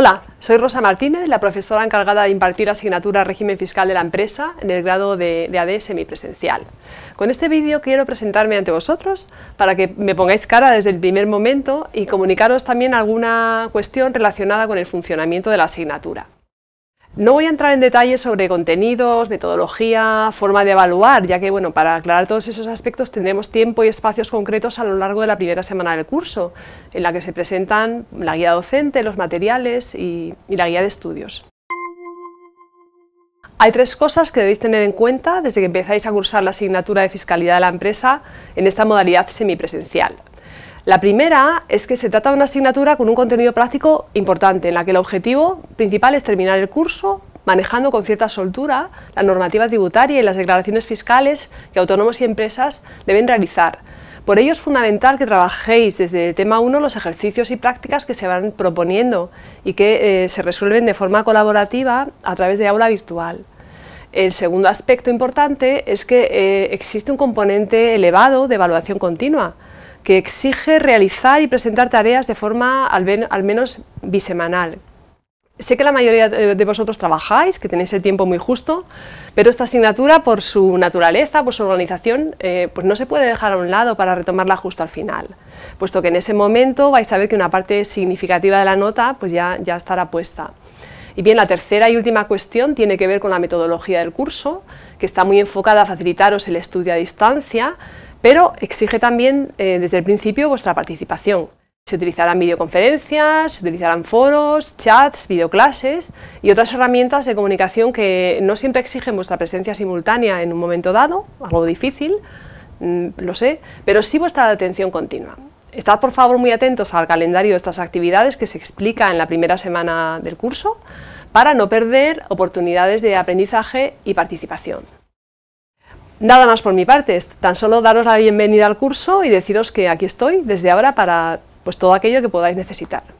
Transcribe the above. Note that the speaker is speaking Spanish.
Hola, soy Rosa Martínez, la profesora encargada de impartir asignatura régimen fiscal de la empresa en el grado de, de AD semipresencial. Con este vídeo quiero presentarme ante vosotros para que me pongáis cara desde el primer momento y comunicaros también alguna cuestión relacionada con el funcionamiento de la asignatura. No voy a entrar en detalles sobre contenidos, metodología, forma de evaluar, ya que bueno, para aclarar todos esos aspectos tendremos tiempo y espacios concretos a lo largo de la primera semana del curso, en la que se presentan la guía docente, los materiales y, y la guía de estudios. Hay tres cosas que debéis tener en cuenta desde que empezáis a cursar la asignatura de Fiscalidad de la empresa en esta modalidad semipresencial. La primera es que se trata de una asignatura con un contenido práctico importante, en la que el objetivo principal es terminar el curso manejando con cierta soltura la normativa tributaria y las declaraciones fiscales que autónomos y empresas deben realizar. Por ello es fundamental que trabajéis desde el tema 1 los ejercicios y prácticas que se van proponiendo y que eh, se resuelven de forma colaborativa a través de aula virtual. El segundo aspecto importante es que eh, existe un componente elevado de evaluación continua, que exige realizar y presentar tareas de forma al, menos bisemanal. Sé que la mayoría de vosotros trabajáis, que tenéis el tiempo muy justo, pero esta asignatura, por su naturaleza, por su organización, eh, pues no se puede dejar a un lado para retomarla justo al final, puesto que en ese momento vais a ver que una parte significativa de la nota pues ya, ya estará puesta. Y bien, la tercera y última cuestión tiene que ver con la metodología del curso, que está muy enfocada a facilitaros el estudio a distancia, pero exige también eh, desde el principio vuestra participación. Se utilizarán videoconferencias, se utilizarán foros, chats, videoclases y otras herramientas de comunicación que no siempre exigen vuestra presencia simultánea en un momento dado, algo difícil, mm, lo sé, pero sí vuestra atención continua. Estad por favor muy atentos al calendario de estas actividades que se explica en la primera semana del curso para no perder oportunidades de aprendizaje y participación. Nada más por mi parte, tan solo daros la bienvenida al curso y deciros que aquí estoy desde ahora para pues, todo aquello que podáis necesitar.